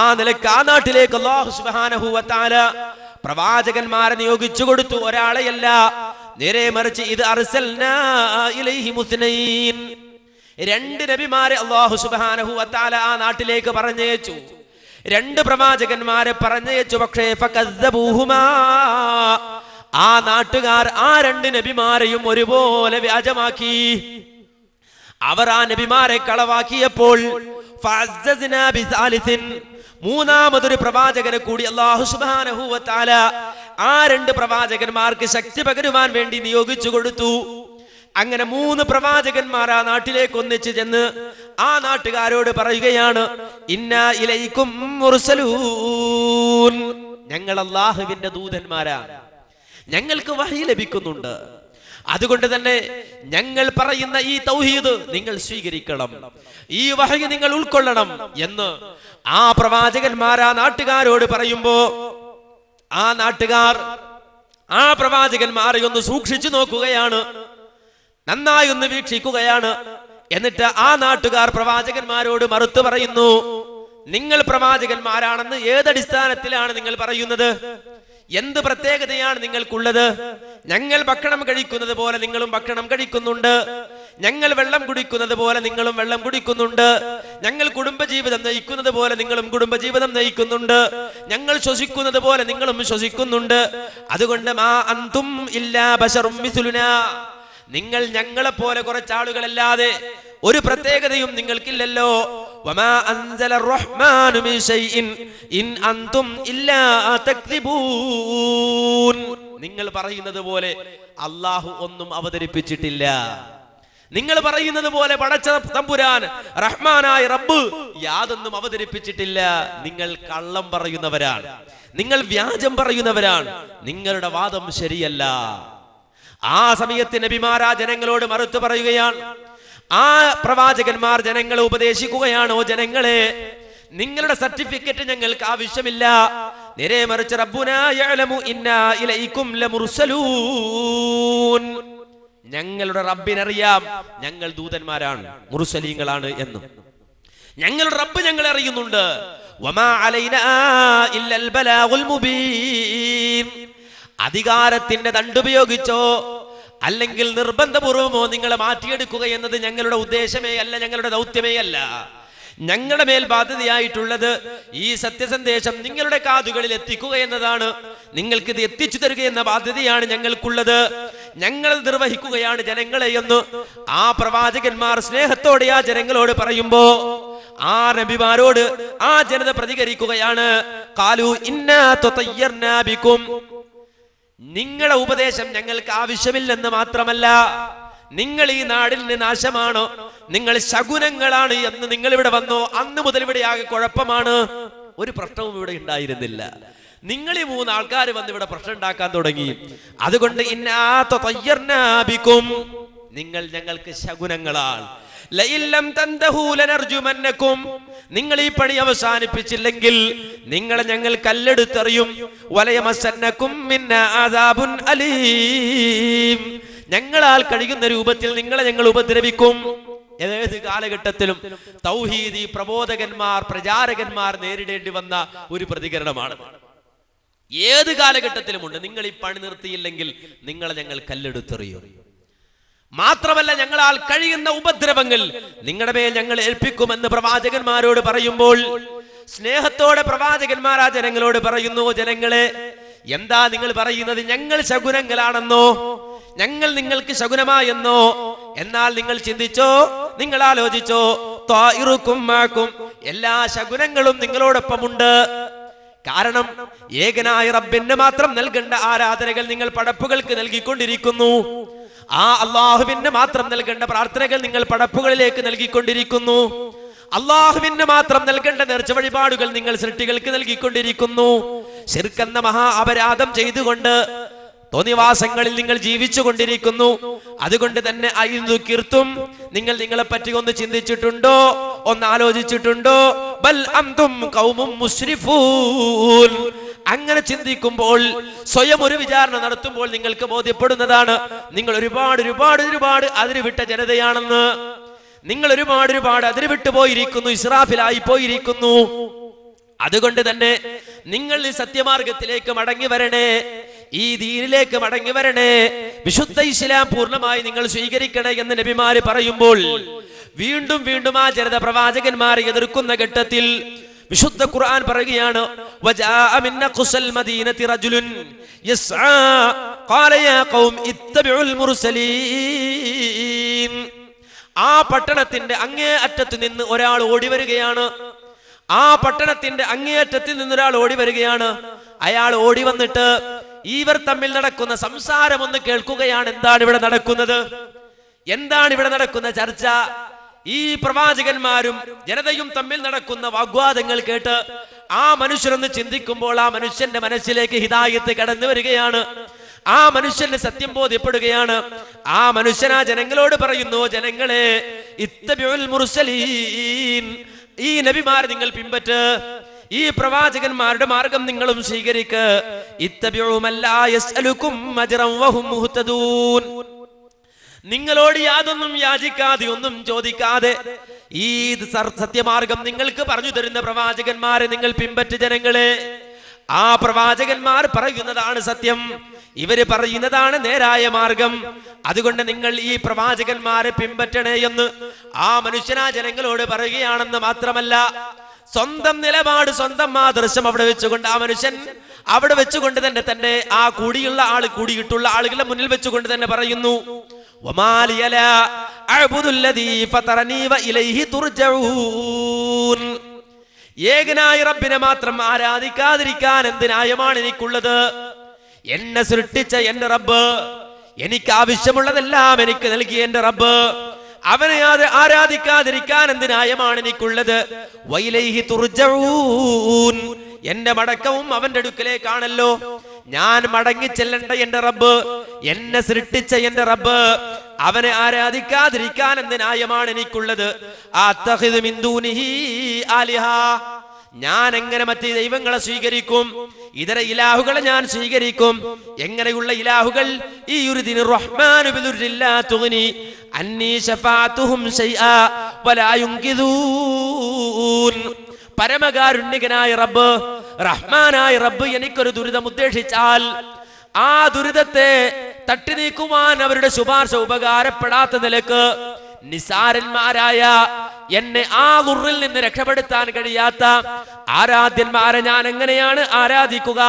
ആ നിലക്ക് ആ നാട്ടിലേക്ക് അള്ളാഹു സുബാനഹുവത്താല പ്രവാചകന്മാരെ നിയോഗിച്ചു കൊടുത്തു ഒരാളെയല്ല നേരെ മറിച്ച് ഇത് രണ്ട് നബിമാരെ അള്ളാഹു സുബാനഹുവത്താല ആ നാട്ടിലേക്ക് പറഞ്ഞയച്ചു രണ്ട് പ്രവാചകന്മാരെ പറഞ്ഞയച്ചു പക്ഷേ ആ നാട്ടുകാർ ആ രണ്ട് നബിമാരെയും ഒരുപോലെ വ്യാജമാക്കി അവർ ആ നബിമാരെ കളവാക്കിയപ്പോൾ മൂന്നാമതൊരു പ്രവാചകനെ കൂടി അള്ളാഹു സുബാനഹുവത്താല ആ രണ്ട് പ്രവാചകന്മാർക്ക് ശക്തി പകരുവാൻ വേണ്ടി നിയോഗിച്ചു കൊടുത്തു അങ്ങനെ മൂന്ന് പ്രവാചകന്മാർ ആ നാട്ടിലേക്ക് ഒന്നിച്ചു ചെന്ന് ആ നാട്ടുകാരോട് പറയുകയാണ് ഇന്ന ഇലയിക്കും ഞങ്ങൾ അള്ളാഹുവിന്റെ ദൂതന്മാരാ ഞങ്ങൾക്ക് വഴി ലഭിക്കുന്നുണ്ട് അതുകൊണ്ട് തന്നെ ഞങ്ങൾ പറയുന്ന ഈ തൗഹീദ് നിങ്ങൾ സ്വീകരിക്കണം ഈ വഹയ് നിങ്ങൾ ഉൾക്കൊള്ളണം എന്ന് ആ പ്രവാചകന്മാരാ നാട്ടുകാരോട് പറയുമ്പോ ആ നാട്ടുകാർ ആ പ്രവാചകന്മാരെ ഒന്ന് സൂക്ഷിച്ചു നോക്കുകയാണ് നന്നായി ഒന്ന് വീക്ഷിക്കുകയാണ് എന്നിട്ട് ആ നാട്ടുകാർ പ്രവാചകന്മാരോട് മറുത്തു പറയുന്നു നിങ്ങൾ പ്രവാചകന്മാരാണെന്ന് ഏതടിസ്ഥാനത്തിലാണ് നിങ്ങൾ പറയുന്നത് എന്ത് പ്രത്യേകതയാണ് നിങ്ങൾക്കുള്ളത് ഞങ്ങൾ ഭക്ഷണം കഴിക്കുന്നത് പോലെ നിങ്ങളും ഭക്ഷണം കഴിക്കുന്നുണ്ട് ഞങ്ങൾ വെള്ളം കുടിക്കുന്നത് പോലെ നിങ്ങളും വെള്ളം കുടിക്കുന്നുണ്ട് ഞങ്ങൾ കുടുംബജീവിതം നയിക്കുന്നത് പോലെ നിങ്ങളും കുടുംബജീവിതം നയിക്കുന്നുണ്ട് ഞങ്ങൾ ശ്വസിക്കുന്നത് പോലെ നിങ്ങളും ശ്വസിക്കുന്നുണ്ട് അതുകൊണ്ട് മാ അന്തും ഇല്ലാ ബഷറും നിങ്ങൾ ഞങ്ങളെ പോലെ കുറച്ചാളുകളല്ലാതെ ഒരു പ്രത്യേകതയും നിങ്ങൾക്കില്ലല്ലോ നിങ്ങൾ പറയുന്നത് പോലെ അള്ളാഹു ഒന്നും അവതരിപ്പിച്ചിട്ടില്ല നിങ്ങൾ പറയുന്നത് പോലെ പടച്ച തമ്പുരാൻ റഹ്മാനായ റബ്ബ് യാതൊന്നും അവതരിപ്പിച്ചിട്ടില്ല നിങ്ങൾ കള്ളം പറയുന്നവരാണ് നിങ്ങൾ വ്യാജം പറയുന്നവരാണ് നിങ്ങളുടെ വാദം ശരിയല്ല ആ സമയത്ത് നബിമാരാ ജനങ്ങളോട് മറുത്തു പറയുകയാണ് ആ പ്രവാചകന്മാർ ജനങ്ങളെ ഉപദേശിക്കുകയാണോ ജനങ്ങളെ നിങ്ങളുടെ സർട്ടിഫിക്കറ്റ് ഞങ്ങൾക്ക് ആവശ്യമില്ല നേരെ മറിച്ച് ഞങ്ങളുടെ റബ്ബിനറിയാം ഞങ്ങൾ ദൂതന്മാരാണ് മുറുസലീങ്ങളാണ് എന്ന് ഞങ്ങളുടെ റബ്ബ് ഞങ്ങളെ അറിയുന്നുണ്ട് അധികാരത്തിന്റെ തണ്ടുപയോഗിച്ചോ അല്ലെങ്കിൽ നിർബന്ധപൂർവമോ നിങ്ങളെ മാറ്റിയെടുക്കുക എന്നത് ഞങ്ങളുടെ ഉദ്ദേശമേ അല്ല ഞങ്ങളുടെ ദൗത്യമേ അല്ല ഞങ്ങളുടെ മേൽ ബാധ്യതയായിട്ടുള്ളത് ഈ സത്യസന്ദേശം നിങ്ങളുടെ കാതുകളിൽ എത്തിക്കുക എന്നതാണ് നിങ്ങൾക്ക് ഇത് എത്തിച്ചു തരിക എന്ന ബാധ്യതയാണ് ഞങ്ങൾക്കുള്ളത് ഞങ്ങൾ നിർവഹിക്കുകയാണ് ജനങ്ങളെ എന്ന് ആ പ്രവാചകന്മാർ സ്നേഹത്തോടെ ആ ജനങ്ങളോട് പറയുമ്പോ ആ നബിമാരോട് ആ ജനത പ്രതികരിക്കുകയാണ് കാലു ഇന്നാ നിങ്ങളുടെ ഉപദേശം ഞങ്ങൾക്ക് ആവശ്യമില്ലെന്ന് മാത്രമല്ല നിങ്ങൾ ഈ നാടിന് നാശമാണോ നിങ്ങൾ ശകുനങ്ങളാണ് എന്ന് നിങ്ങൾ ഇവിടെ വന്നോ അന്ന് മുതൽ ഇവിടെ ആകെ കുഴപ്പമാണ് ഒരു പ്രശ്നവും ഇവിടെ ഉണ്ടായിരുന്നില്ല നിങ്ങൾ ഈ മൂന്ന് ആൾക്കാർ വന്ന് ഇവിടെ പ്രശ്നം ഉണ്ടാക്കാൻ തുടങ്ങി അതുകൊണ്ട് ഇന്നാത്ത ഇന്നാ നിങ്ങൾ ഞങ്ങൾക്ക് ശകുനങ്ങളാണ് നിങ്ങൾ ഈ പണി അവസാനിപ്പിച്ചില്ലെങ്കിൽ നിങ്ങളെ ഞങ്ങൾ കല്ലെടുത്തെറിയും വലയമസന്നക്കും അലീം ഞങ്ങളാൽ കഴിയുന്ന രൂപത്തിൽ നിങ്ങളെ ഞങ്ങൾ ഉപദ്രവിക്കും ഏത് കാലഘട്ടത്തിലും തൗഹീദി പ്രബോധകന്മാർ പ്രചാരകന്മാർ നേരിടേണ്ടി വന്ന ഒരു പ്രതികരണമാണ് ഏത് കാലഘട്ടത്തിലുമുണ്ട് നിങ്ങൾ ഈ പണി നിർത്തിയില്ലെങ്കിൽ നിങ്ങളെ ഞങ്ങൾ കല്ലെടുത്തെറിയും മാത്രമല്ല ഞങ്ങളാൽ കഴിയുന്ന ഉപദ്രവങ്ങൾ നിങ്ങളുടെ മേൽ ഞങ്ങൾ ഏൽപ്പിക്കുമെന്ന് പ്രവാചകന്മാരോട് പറയുമ്പോൾ സ്നേഹത്തോടെ പ്രവാചകന്മാർ ആ ജനങ്ങളോട് പറയുന്നു ജനങ്ങളെ എന്താ നിങ്ങൾ പറയുന്നത് ഞങ്ങൾ ശകുനങ്ങളാണെന്നോ ഞങ്ങൾ നിങ്ങൾക്ക് ശകുനമായെന്നോ എന്നാൽ നിങ്ങൾ ചിന്തിച്ചോ നിങ്ങൾ ആലോചിച്ചോ തോറുക്കും മാക്കും എല്ലാ ശകുനങ്ങളും നിങ്ങളോടൊപ്പമുണ്ട് കാരണം ഏകനായ റബ്ബിന് മാത്രം നൽകേണ്ട ആരാധനകൾ നിങ്ങൾ പടപ്പുകൾക്ക് നൽകിക്കൊണ്ടിരിക്കുന്നു ആ അള്ളാഹുവിന് മാത്രം നൽകേണ്ട പ്രാർത്ഥനകൾ നിങ്ങൾ പടപ്പുകളിലേക്ക് നൽകിക്കൊണ്ടിരിക്കുന്നു അള്ളാഹുവിന് മാത്രം നൽകേണ്ട നേർച്ച വഴിപാടുകൾ നിങ്ങൾ സൃഷ്ടികൾക്ക് നൽകിക്കൊണ്ടിരിക്കുന്നു ശിർക്കെന്ന മഹാ അപരാധം ചെയ്തുകൊണ്ട് തോന്നിവാസങ്ങളിൽ നിങ്ങൾ ജീവിച്ചു കൊണ്ടിരിക്കുന്നു അതുകൊണ്ട് തന്നെ അയ്യുന്നു കീർത്തും നിങ്ങൾ നിങ്ങളെ പറ്റി ഒന്ന് ചിന്തിച്ചിട്ടുണ്ടോ ഒന്ന് ആലോചിച്ചിട്ടുണ്ടോ ബൽ അന്തും കൗമും മുസ്രിഫൂൻ അങ്ങനെ ചിന്തിക്കുമ്പോൾ സ്വയം ഒരു വിചാരണ നടത്തുമ്പോൾ നിങ്ങൾക്ക് ബോധ്യപ്പെടുന്നതാണ് നിങ്ങൾ ഒരുപാട് ഒരുപാട് ഒരുപാട് അതിര് വിട്ട ജനതയാണെന്ന് നിങ്ങൾ ഒരുപാട് ഒരുപാട് അതിര് വിട്ടു പോയിരിക്കുന്നു ഇസ്രാഫിലായി പോയിരിക്കുന്നു അതുകൊണ്ട് തന്നെ നിങ്ങൾ ഈ സത്യമാർഗത്തിലേക്ക് മടങ്ങി വരണേ ഈ ദീനിലേക്ക് മടങ്ങി വരണേ വിശുദ്ധ ഇസ്ലാം പൂർണ്ണമായി നിങ്ങൾ സ്വീകരിക്കണേ എന്ന് നബിമാര് പറയുമ്പോൾ വീണ്ടും വീണ്ടും ആ ജനത പ്രവാചകന്മാരെ എതിർക്കുന്ന ഘട്ടത്തിൽ വിശുദ്ധ ഖുർആൻ പറയുകയാണ് ആ പട്ടണത്തിന്റെ അങ്ങേ അറ്റത്ത് നിന്ന് ഒരാൾ ഓടി വരികയാണ് ആ പട്ടണത്തിന്റെ അങ്ങേയറ്റത്തിൽ ഒരാൾ ഓടി വരികയാണ് അയാൾ ഓടി വന്നിട്ട് ഇവർ തമ്മിൽ നടക്കുന്ന സംസാരം ഒന്ന് കേൾക്കുകയാണ് എന്താണ് ഇവിടെ നടക്കുന്നത് എന്താണ് ഇവിടെ നടക്കുന്ന ചർച്ച ഈ പ്രവാചകന്മാരും ജനതയും തമ്മിൽ നടക്കുന്ന വാഗ്വാദങ്ങൾ കേട്ട് ആ മനുഷ്യരൊന്ന് ചിന്തിക്കുമ്പോൾ ആ മനുഷ്യന്റെ മനസ്സിലേക്ക് ഹിതായത്ത് കടന്നു വരികയാണ് ആ മനുഷ്യന് സത്യം ബോധ്യപ്പെടുകയാണ് ആ മനുഷ്യൻ ആ ജനങ്ങളോട് പറയുന്നു ജനങ്ങളെ മുർസലീൻ ഈ നബിമാരെ നിങ്ങൾ പിൻപറ്റ് ഈ പ്രവാചകന്മാരുടെ മാർഗം നിങ്ങളും സ്വീകരിക്കും മുഹ്തദൂൻ നിങ്ങളോട് യാതൊന്നും യാചിക്കാതെ ഒന്നും ചോദിക്കാതെ ഈ സത്യമാർഗം നിങ്ങൾക്ക് പറഞ്ഞു തരുന്ന പ്രവാചകന്മാരെ നിങ്ങൾ പിമ്പറ്റ ജനങ്ങളെ ആ പ്രവാചകന്മാർ പറയുന്നതാണ് സത്യം ഇവര് പറയുന്നതാണ് നേരായ മാർഗം അതുകൊണ്ട് നിങ്ങൾ ഈ പ്രവാചകന്മാരെ പിമ്പറ്റണേ എന്ന് ആ മനുഷ്യനാ ജനങ്ങളോട് പറയുകയാണെന്ന് മാത്രമല്ല സ്വന്തം നിലപാട് സ്വന്തം ആദർശം അവിടെ വെച്ചുകൊണ്ട് ആ മനുഷ്യൻ അവിടെ വെച്ചുകൊണ്ട് തന്നെ തന്റെ ആ കൂടിയുള്ള ആൾ കൂടിയിട്ടുള്ള ആളുകളുടെ മുന്നിൽ വെച്ചുകൊണ്ട് തന്നെ പറയുന്നു ഏകനായ റബ്ബിനെ മാത്രം ആരാധിക്കാതിരിക്കാൻ എന്ത് ന്യായമാണ് എനിക്കുള്ളത് എന്നെ സൃഷ്ടിച്ച എന്റെ റബ്ബ് എനിക്ക് ആവശ്യമുള്ളതെല്ലാം എനിക്ക് നൽകിയ എന്റെ റബ്ബ് അവനെ ആരാധിക്കാതിരിക്കാൻ എന്ത് ന്യായമാണ് എനിക്കുള്ളത് വൈലൈഹി തുർജൂൻ എന്റെ മടക്കവും അവന്റെ അടുക്കലേക്കാണല്ലോ ഞാൻ മടങ്ങി ചെല്ലണ്ട എന്റെ റബ്ബ് എന്നെ സൃഷ്ടിച്ച എന്റെ റബ്ബ് അവനെ ആരാധിക്കാതിരിക്കാൻ എന്ത് ന്യായമാണ് എനിക്കുള്ളത് ഞാൻ എങ്ങനെ മറ്റ് ദൈവങ്ങളെ സ്വീകരിക്കും ഇതര ഇലാഹുകളെ ഞാൻ സ്വീകരിക്കും എങ്ങനെയുള്ള ഇലാഹുകൾ ഈ ഒരു ദിന റഹ്മാനുബിലുരില്ലാത്തുനി പരമകാരുണ്യകനായ റബ്ബ് റഹ്മാനായ റബ്ബ് എനിക്കൊരു ദുരിതം ഉദ്ദേശിച്ചാൽ ആ ദുരിതത്തെ തട്ടി നീക്കുവാൻ അവരുടെ ശുപാർശ ഉപകാരപ്പെടാത്ത നിലക്ക് നിസാരന്മാരായ എന്നെ ആ ദുറിൽ നിന്ന് രക്ഷപ്പെടുത്താൻ കഴിയാത്ത ആരാധ്യന്മാരെ ഞാൻ എങ്ങനെയാണ് ആരാധിക്കുക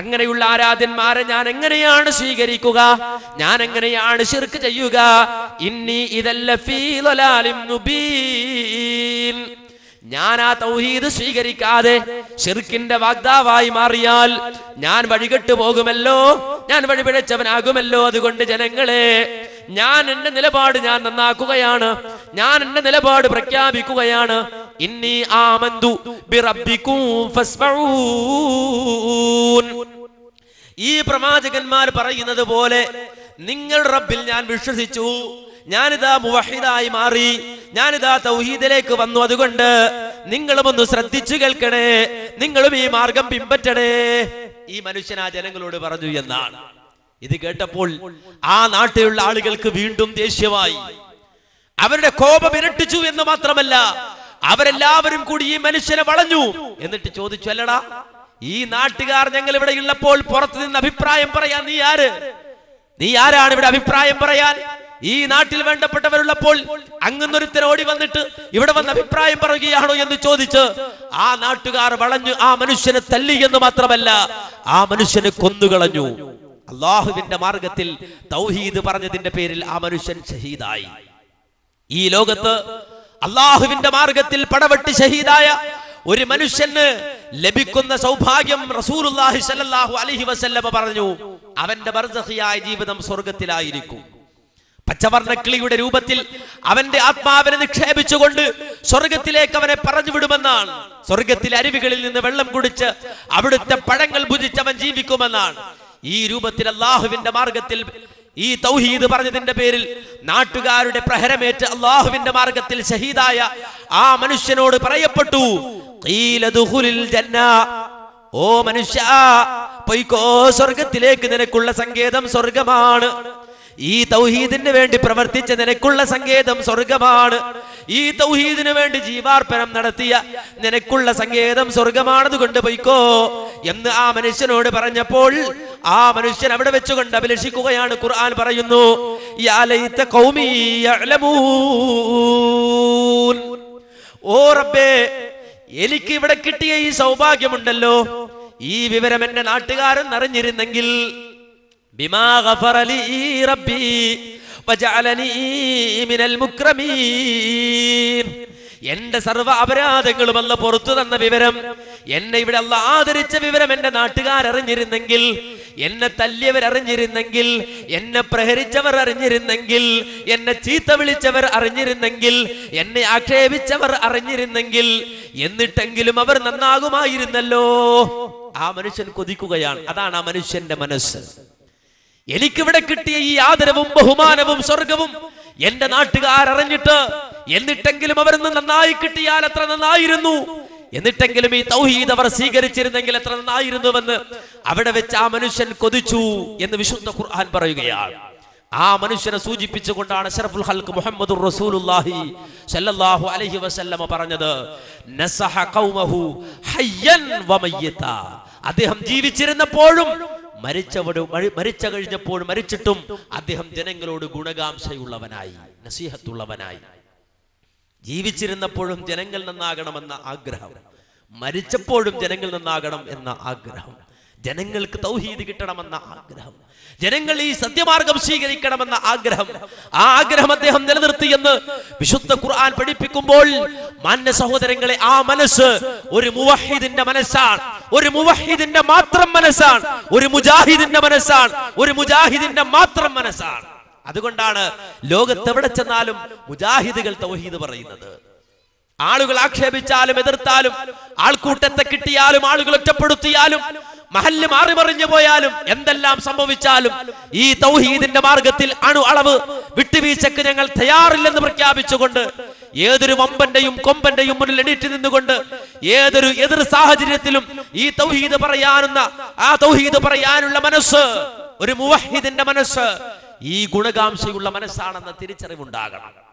അങ്ങനെയുള്ള ആരാധ്യന്മാരെ ഞാൻ എങ്ങനെയാണ് സ്വീകരിക്കുക ഞാൻ എങ്ങനെയാണ് ശിർക്ക് ചെയ്യുക ഇന്നി ഇതല്ല ഫീലൊലാലിം നുബീ ഞാൻ ആ തൗഹീദ് സ്വീകരിക്കാതെ ഷിർക്കിന്റെ വാഗ്ദാവായി മാറിയാൽ ഞാൻ വഴികെട്ടു പോകുമല്ലോ ഞാൻ വഴിപിഴച്ചവനാകുമല്ലോ അതുകൊണ്ട് ജനങ്ങളെ ഞാൻ എന്റെ നിലപാട് ഞാൻ നന്നാക്കുകയാണ് ഞാൻ എന്റെ നിലപാട് പ്രഖ്യാപിക്കുകയാണ് ഇന്നി ആമന്തു ഈ പ്രവാചകന്മാർ പറയുന്നത് പോലെ നിങ്ങൾ റബ്ബിൽ ഞാൻ വിശ്വസിച്ചു ഞാനിതാ മുവഹിദായി മാറി ഞാനിതാ തൗഹീദിലേക്ക് വന്നു അതുകൊണ്ട് നിങ്ങളും ഒന്ന് ശ്രദ്ധിച്ചു കേൾക്കണേ നിങ്ങളും ഈ മാർഗം പിൻപറ്റണേ ഈ മനുഷ്യൻ ആ ജനങ്ങളോട് പറഞ്ഞു എന്നാണ് ഇത് കേട്ടപ്പോൾ ആ നാട്ടിലുള്ള ആളുകൾക്ക് വീണ്ടും ദേഷ്യമായി അവരുടെ കോപം ഇരട്ടിച്ചു എന്ന് മാത്രമല്ല അവരെല്ലാവരും കൂടി ഈ മനുഷ്യനെ വളഞ്ഞു എന്നിട്ട് ചോദിച്ചു അല്ലടാ ഈ നാട്ടുകാർ ഞങ്ങൾ ഇവിടെ ഉള്ളപ്പോൾ പുറത്തു നിന്ന് അഭിപ്രായം പറയാൻ നീ ആര് നീ ആരാണ് ഇവിടെ അഭിപ്രായം പറയാൻ ഈ നാട്ടിൽ വേണ്ടപ്പെട്ടവരുള്ളപ്പോൾ അങ്ങനൊരുത്തൻ ഓടി വന്നിട്ട് ഇവിടെ വന്ന അഭിപ്രായം പറയുകയാണോ എന്ന് ചോദിച്ച് ആ നാട്ടുകാർ വളഞ്ഞു ആ മനുഷ്യനെ തല്ലി എന്ന് മാത്രമല്ല ആ മനുഷ്യനെ കൊന്നുകളഞ്ഞു അള്ളാഹുവിന്റെ മാർഗത്തിൽ തൗഹീദ് പറഞ്ഞതിന്റെ പേരിൽ ആ മനുഷ്യൻ ഷഹീദായി ഈ ലോകത്ത് അള്ളാഹുവിന്റെ മാർഗത്തിൽ പടവെട്ടി ഷഹീദായ ഒരു മനുഷ്യന് ലഭിക്കുന്ന സൗഭാഗ്യം റസൂലുല്ലാഹി അലഹി അലൈഹി പറഞ്ഞു അവന്റെ ബർസഖിയായ ജീവിതം സ്വർഗത്തിലായിരിക്കും പച്ചവർണ്ണക്കിളിയുടെ രൂപത്തിൽ അവന്റെ ആത്മാവിനെ നിക്ഷേപിച്ചുകൊണ്ട് സ്വർഗത്തിലേക്ക് അവനെ പറഞ്ഞു വിടുമെന്നാണ് സ്വർഗത്തിലെ അരുവികളിൽ നിന്ന് വെള്ളം കുടിച്ച് അവിടുത്തെ പഴങ്ങൾ അവൻ ജീവിക്കുമെന്നാണ് ഈ രൂപത്തിൽ അള്ളാഹുവിന്റെ മാർഗത്തിൽ ഈ തൗഹീദ് പറഞ്ഞതിന്റെ പേരിൽ നാട്ടുകാരുടെ പ്രഹരമേറ്റ് അള്ളാഹുവിന്റെ മാർഗത്തിൽ ഷഹീദായ ആ മനുഷ്യനോട് പറയപ്പെട്ടു ഓ മനുഷ്യ പൊയ്ക്കോ സ്വർഗത്തിലേക്ക് നിനക്കുള്ള സങ്കേതം സ്വർഗമാണ് ഈ തൗഹീദിന് വേണ്ടി പ്രവർത്തിച്ച നിനക്കുള്ള സങ്കേതം സ്വർഗമാണ് ഈ തൗഹീദിന് വേണ്ടി ജീവാർപ്പണം നടത്തിയ നിനക്കുള്ള സങ്കേതം സ്വർഗമാണത് കൊണ്ടുപോയിക്കോ എന്ന് ആ മനുഷ്യനോട് പറഞ്ഞപ്പോൾ ആ മനുഷ്യൻ അവിടെ വെച്ചുകൊണ്ട് അഭിലഷിക്കുകയാണ് ഖുർആൻ പറയുന്നു ഓ റബ്ബേ എനിക്ക് ഇവിടെ കിട്ടിയ ഈ സൗഭാഗ്യമുണ്ടല്ലോ ഈ വിവരം എന്റെ നാട്ടുകാരൻ അറിഞ്ഞിരുന്നെങ്കിൽ ബിമാ لي റബ്ബി وجعلني മിനൽ മുക്രമീൻ എന്റെ സർവ്വ അപരാധങ്ങളും അല്ല പുറത്തു തന്ന വിവരം എന്നെ ഇവിടെ അല്ല ആദരിച്ച വിവരം എന്റെ നാട്ടുകാരറിഞ്ഞിരുന്നെങ്കിൽ എന്നെ തല്ലിയവർ അറിഞ്ഞിരുന്നെങ്കിൽ എന്നെ പ്രഹരിച്ചവർ അറിഞ്ഞിരുന്നെങ്കിൽ എന്നെ ചീത്ത വിളിച്ചവർ അറിഞ്ഞിരുന്നെങ്കിൽ എന്നെ ആക്ഷേപിച്ചവർ അറിഞ്ഞിരുന്നെങ്കിൽ എന്നിട്ടെങ്കിലും അവർ നന്നാകുമായിരുന്നല്ലോ ആ മനുഷ്യൻ കൊതിക്കുകയാണ് അതാണ് ആ മനുഷ്യന്റെ മനസ്സ് എനിക്കിവിടെ കിട്ടിയ ഈ ആദരവും ബഹുമാനവും സ്വർഗവും എന്റെ അറിഞ്ഞിട്ട് എന്നിട്ടെങ്കിലും അവരിന്ന് നന്നായി കിട്ടിയാൽ എത്ര നന്നായിരുന്നു എന്നിട്ടെങ്കിലും ഈ തൗഹീദ് അവർ സ്വീകരിച്ചിരുന്നെങ്കിൽ എത്ര നന്നായിരുന്നുവെന്ന് അവിടെ വെച്ച് ആ മനുഷ്യൻ കൊതിച്ചു എന്ന് വിശുദ്ധ ഖുർആൻ പറയുകയാണ് ആ മനുഷ്യനെ സൂചിപ്പിച്ചുകൊണ്ടാണ് അഷറഫുൽ ഹൽക്ക് മുഹമ്മദ് റസൂലുള്ളാഹി സല്ലല്ലാഹു അലൈഹി വസല്ലമ പറഞ്ഞത് നസഹ ഖൗമഹു ഹയ്യൻ വമയ്യത അദ്ദേഹം ജീവിച്ചിരുന്നപ്പോഴും മരിച്ചവട് മരിച്ച കഴിഞ്ഞപ്പോൾ മരിച്ചിട്ടും അദ്ദേഹം ജനങ്ങളോട് ഗുണകാംക്ഷയുള്ളവനായി നസീഹത്തുള്ളവനായി ജീവിച്ചിരുന്നപ്പോഴും ജനങ്ങൾ നന്നാകണമെന്ന ആഗ്രഹം മരിച്ചപ്പോഴും ജനങ്ങൾ നന്നാകണം എന്ന ആഗ്രഹം ജനങ്ങൾക്ക് തൗഹീദ് കിട്ടണമെന്ന ആഗ്രഹം ജനങ്ങൾ ഈ സത്യമാർഗം സ്വീകരിക്കണമെന്ന ആഗ്രഹം ആ ആഗ്രഹം അദ്ദേഹം നിലനിർത്തി എന്ന് വിശുദ്ധ ഖുർആൻ പഠിപ്പിക്കുമ്പോൾ മാന്യ സഹോദരങ്ങളെ ആ മനസ്സ് ഒരു മുവഹിദിന്റെ മനസ്സാണ് ഒരു മുവഹിദിന്റെ മാത്രം മനസ്സാണ് ഒരു മുജാഹിദിന്റെ മനസ്സാണ് ഒരു മുജാഹിദിന്റെ മാത്രം മനസ്സാണ് അതുകൊണ്ടാണ് എവിടെ ചെന്നാലും മുജാഹിദുകൾ തൗഹീദ് പറയുന്നത് ആളുകൾ ആക്ഷേപിച്ചാലും എതിർത്താലും ആൾക്കൂട്ടത്തെ കിട്ടിയാലും ആളുകൾ ഒറ്റപ്പെടുത്തിയാലും മഹല്ല് മാറി മറിഞ്ഞു പോയാലും എന്തെല്ലാം സംഭവിച്ചാലും ഈ തൗഹീദിന്റെ മാർഗത്തിൽ അണു അളവ് വിട്ടുവീഴ്ചക്ക് ഞങ്ങൾ തയ്യാറില്ലെന്ന് പ്രഖ്യാപിച്ചുകൊണ്ട് ഏതൊരു വമ്പന്റെയും കൊമ്പന്റെയും മുന്നിൽ എണീറ്റ് നിന്നുകൊണ്ട് ഏതൊരു എതിർ സാഹചര്യത്തിലും ഈ തൗഹീദ് പറയാനുള്ള ആ തൗഹീദ് പറയാനുള്ള മനസ്സ് ഒരു മുവഹിദിന്റെ മനസ്സ് ഈ ഗുണകാംക്ഷയുള്ള മനസ്സാണെന്ന തിരിച്ചറിവുണ്ടാകണം